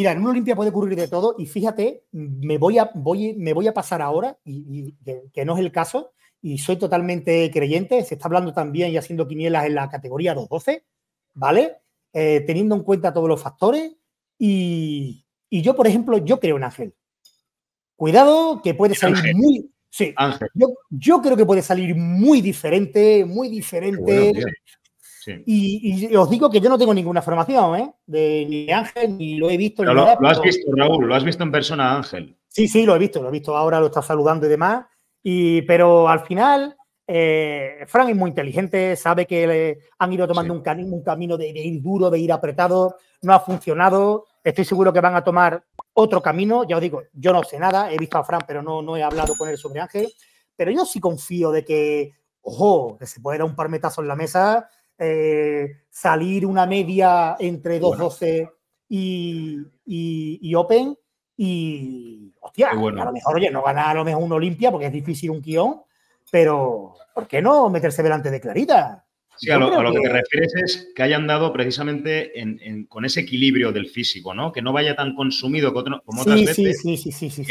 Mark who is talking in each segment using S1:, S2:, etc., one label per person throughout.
S1: Mira, en una Olimpia puede ocurrir de todo y fíjate, me voy a, me voy a pasar ahora, y, que, no es el caso, y soy totalmente creyente, se está hablando también y haciendo quinielas en la categoría 2-12, ¿vale? Eh, teniendo en cuenta todos los factores y, yo, por ejemplo, yo creo en Ángel. Cuidado que puede salir muy... Sí, Ángel. Yo, creo que puede salir muy diferente, muy diferente. Y, os digo que yo no tengo ninguna formación, ¿eh? De, Ángel, ni lo he visto. lo, has visto,
S2: Raúl, lo has visto en persona, Ángel.
S1: Sí, sí, lo he visto, lo he visto ahora, lo está saludando y demás. Y, pero al final, eh, Frank es muy inteligente, sabe que han ido tomando un, camino, un camino de, de, ir duro, de ir apretado, no ha funcionado. Estoy seguro que van a tomar otro camino. Ya os digo, yo no sé nada, he visto a Fran, pero no, no he hablado con él sobre Ángel. Pero yo sí confío de que, ojo, que se puede dar un par metazos en la mesa eh, salir una media entre 2-12 y, Open. Y, hostia, a lo mejor, oye, no gana a lo mejor un Olimpia porque es difícil un guión, pero ¿por qué no meterse delante de Clarita? a lo, que... te refieres
S2: es que hayan dado precisamente con ese equilibrio del físico, ¿no? Que no vaya tan consumido como otras veces.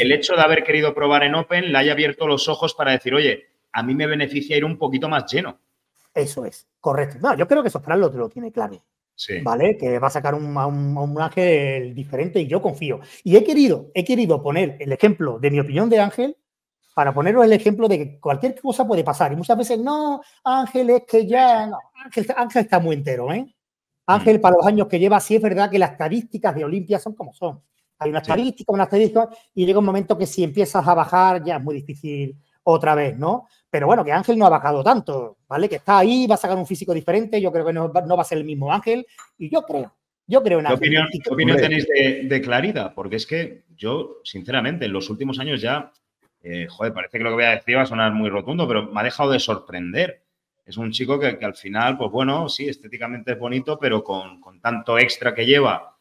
S2: el hecho de haber querido probar en Open le haya abierto los ojos para decir, oye, a mí me beneficia ir un poquito más lleno.
S1: Eso es, correcto. No, yo creo que Sostral lo, lo tiene claro. Sí. ¿Vale? Que va a sacar un, un, Ángel diferente y yo confío. Y he querido, he querido poner el ejemplo de mi opinión de Ángel para poneros el ejemplo de que cualquier cosa puede pasar. Y muchas veces, no, Ángel es que ya. No, Ángel, Ángel está muy entero, ¿eh? Mm. Ángel, para los años que lleva, sí es verdad que las estadísticas de Olimpia son como son. Hay una estadística, una estadística, y llega un momento que si empiezas a bajar ya es muy difícil otra vez, ¿no? Pero bueno, que Ángel no ha bajado tanto, ¿vale? Que está ahí, va a sacar un físico diferente, yo creo que no, va a ser el mismo Ángel, y yo creo, yo creo en Ángel. ¿Qué opinión, tenéis de,
S2: claridad? Clarida? Porque es que yo, sinceramente, en los últimos años ya, eh, joder, parece que lo que voy a decir va a sonar muy rotundo, pero me ha dejado de sorprender. Es un chico que, al final, pues bueno, sí, estéticamente es bonito, pero con, tanto extra que lleva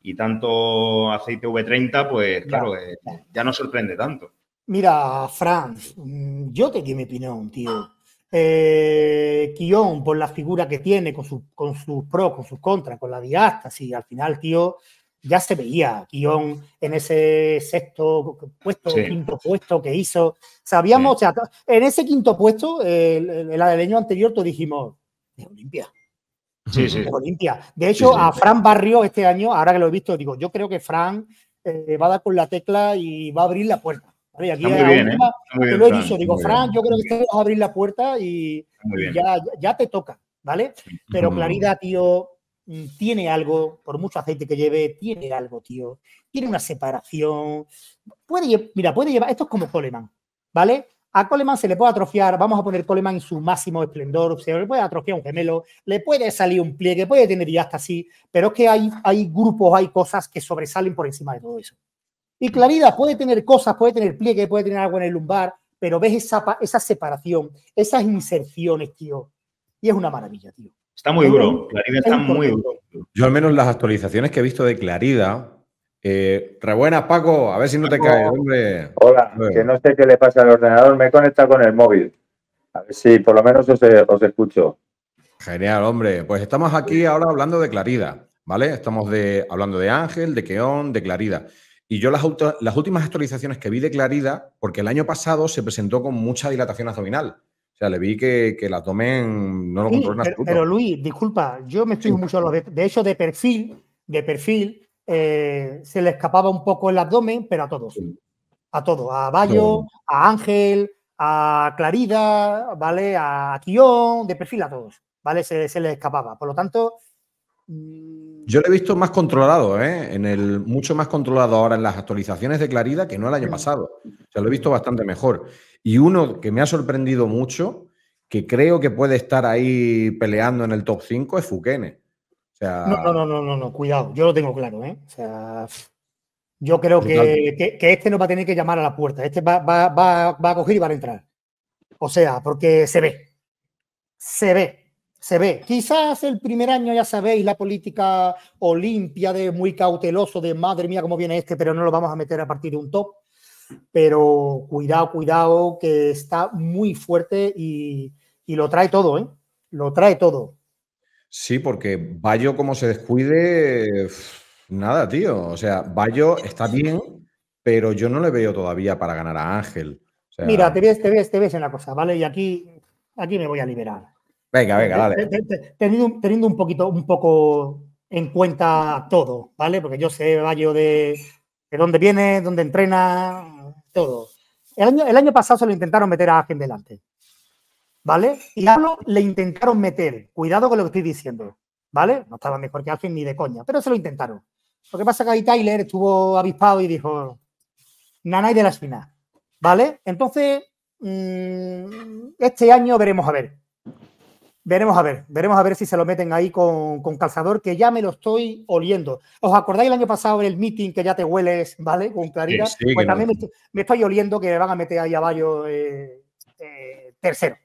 S2: y tanto aceite V30, pues claro, eh, ya no sorprende tanto.
S1: Mira, Fran, mm, yo te di mi opinión, tío. Ah. Eh, por la figura que tiene, con, sus pros, con sus contras, con la diástasis, al final, tío, ya se veía Guión en ese sexto puesto, quinto puesto que hizo. Sabíamos, o sea, en ese quinto puesto, el, el año anterior, tú dijimos, de Olimpia. Sí, sí. De Olimpia. De hecho, a Fran Barrio este año, ahora que lo he visto, digo, yo creo que Fran eh, va a dar con la tecla y va a abrir la puerta lo he dicho, digo, yo creo que te vas a abrir la puerta y, ya, te toca, ¿vale? Pero mm. Claridad, tío, mm, tiene algo, por mucho aceite que lleve, tiene algo, tío. Tiene una separación. Puede, mira, puede llevar, esto es como Coleman, ¿vale? A Coleman se le puede atrofiar, vamos a poner Coleman en su máximo esplendor, se le puede atrofiar un gemelo, le puede salir un pliegue, puede tener ya hasta así, pero es que hay, hay grupos, hay cosas que sobresalen por encima de todo eso. Y Clarida puede tener cosas, puede tener pliegue, puede tener algo en el lumbar, pero ves esa, esa separación, esas inserciones, tío. Y es una maravilla, tío.
S3: Está muy duro, Clarida está, muy duro. Yo al menos las actualizaciones que he visto de Clarida, eh, Paco, a ver si no te caes, hombre.
S2: Hola, que no sé qué le pasa al ordenador, me he conectado con el móvil. A ver si por lo menos os, eh, escucho.
S3: Genial, hombre. Pues estamos aquí ahora hablando de Clarida, ¿vale? Estamos de, hablando de Ángel, de Keón, de Clarida. Y yo las, las últimas actualizaciones que vi de Clarida, porque el año pasado se presentó con mucha dilatación abdominal. O sea, le vi que, que el abdomen no lo sí, pero, pero,
S1: Luis, disculpa, yo me estoy mucho de, hecho, de perfil, de perfil, eh, se le escapaba un poco el abdomen, pero a todos. A todos. A Bayo, a Ángel, a Clarida, ¿vale? A Kion, de perfil a todos, ¿vale? Se, se le escapaba. Por lo tanto,
S3: Mm. Yo lo he visto más controlado, ¿eh? en el, mucho más controlado ahora en las actualizaciones de Clarida que no el año pasado. O sea, lo he visto bastante mejor. Y uno que me ha sorprendido mucho, que creo que puede estar ahí peleando en el top 5, es Fuquene. O sea, no,
S1: no, no, no, no, cuidado, yo lo tengo claro. ¿eh? O sea, yo creo que, este no va a tener que llamar a la puerta, este va, va a coger y va a entrar. O sea, porque se ve, se ve se ve. Quizás el primer año ya sabéis la política olimpia de muy cauteloso, de madre mía cómo viene este, pero no lo vamos a meter a partir de un top. Pero cuidado, cuidado, que está muy fuerte y, lo trae todo, ¿eh? Lo trae todo.
S3: Sí, porque Bayo como se descuide, nada, tío. O sea, Bayo está bien, pero yo no le veo todavía para ganar a Ángel. Mira,
S1: te ves, te ves, te ves en la cosa, ¿vale? Y aquí, aquí me voy a liberar.
S3: Venga, venga, dale.
S1: Teniendo, un poquito, un poco en cuenta todo, ¿vale? Porque yo sé, Bayo, de, de dónde viene, dónde entrena, todo. El año, el año pasado se lo intentaron meter a alguien delante, ¿vale? Y hablo, le intentaron meter. Cuidado con lo que estoy diciendo, ¿vale? No estaba mejor que alguien ni de coña, pero se lo intentaron. Lo que pasa es que ahí Tyler estuvo avispado y dijo, nanay de la espina, ¿vale? Entonces, mm, este año veremos a ver Veremos a ver, veremos a ver si se lo meten ahí con, calzador, que ya me lo estoy oliendo. ¿Os acordáis el año pasado en el meeting que ya te hueles, ¿vale? Con claridad. pues también me, estoy, oliendo que me van a meter ahí a varios eh, eh, tercero.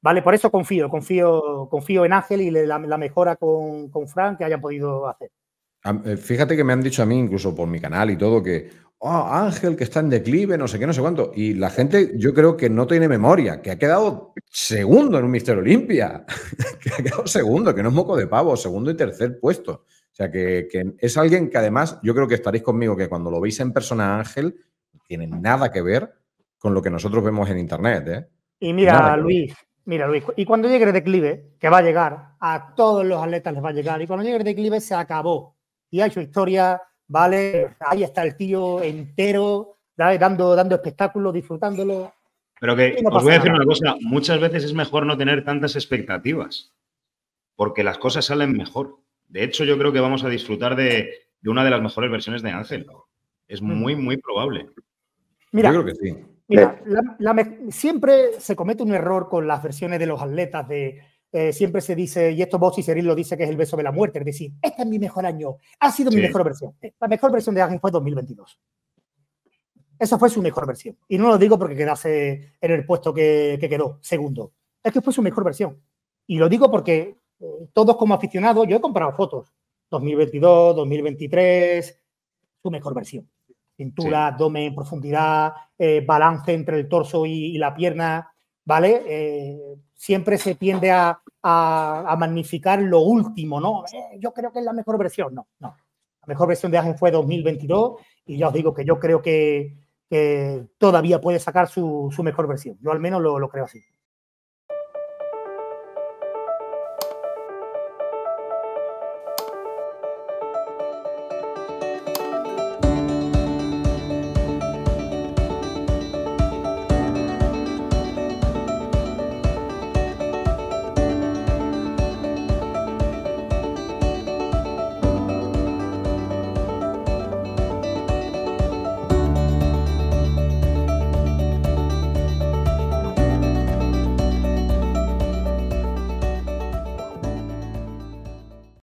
S1: ¿Vale? Por eso confío, confío, confío en Ángel y la, mejora con, con Frank que hayan podido hacer.
S3: Eh, fíjate que me han dicho a mí, incluso por mi canal y todo, que Oh, Ángel que está en declive, no sé qué, no sé cuánto. Y la gente, yo creo que no tiene memoria, que ha quedado segundo en un Mister Olimpia, que ha quedado segundo, que no es moco de pavo, segundo y tercer puesto. O sea, que, es alguien que además, yo creo que estaréis conmigo, que cuando lo veis en persona Ángel, tiene nada que ver con lo que nosotros vemos en Internet. ¿eh?
S1: Y mira, Luis, mira, Luis, y cuando llegue el declive, que va a llegar, a todos los atletas les va a llegar, y cuando llegue el declive se acabó. Y hay su historia ¿vale? Ahí está el tío entero, dando, dando espectáculos, disfrutándolo.
S2: Pero que os voy a decir una cosa, muchas veces es mejor no tener tantas expectativas, porque las cosas salen mejor. De hecho, yo creo que vamos a disfrutar de, una de las mejores versiones de Ángel. Es mm. muy, muy probable.
S1: Mira, yo creo que sí. siempre se comete un error con las versiones de los atletas de eh, siempre se dice, y esto y Seril lo dice, que es el beso de la muerte, es decir, este es mi mejor año, ha sido mi mejor versión. Eh, la mejor versión de Agen fue 2022. Esa fue su mejor versión. Y no lo digo porque quedase en el puesto que, quedó, segundo. Es que fue su mejor versión. Y lo digo porque eh, todos como aficionados, yo he comprado fotos, 2022, 2023, su mejor versión. Pintura, abdomen, profundidad, balance entre el torso y, y la pierna, ¿vale? siempre se tiende a, magnificar lo último, ¿no? Eh, yo creo que es la mejor versión, no, no. La mejor versión de Agen fue 2022 y ya os digo que yo creo que, que todavía puede sacar su, mejor versión. Yo al menos lo creo así.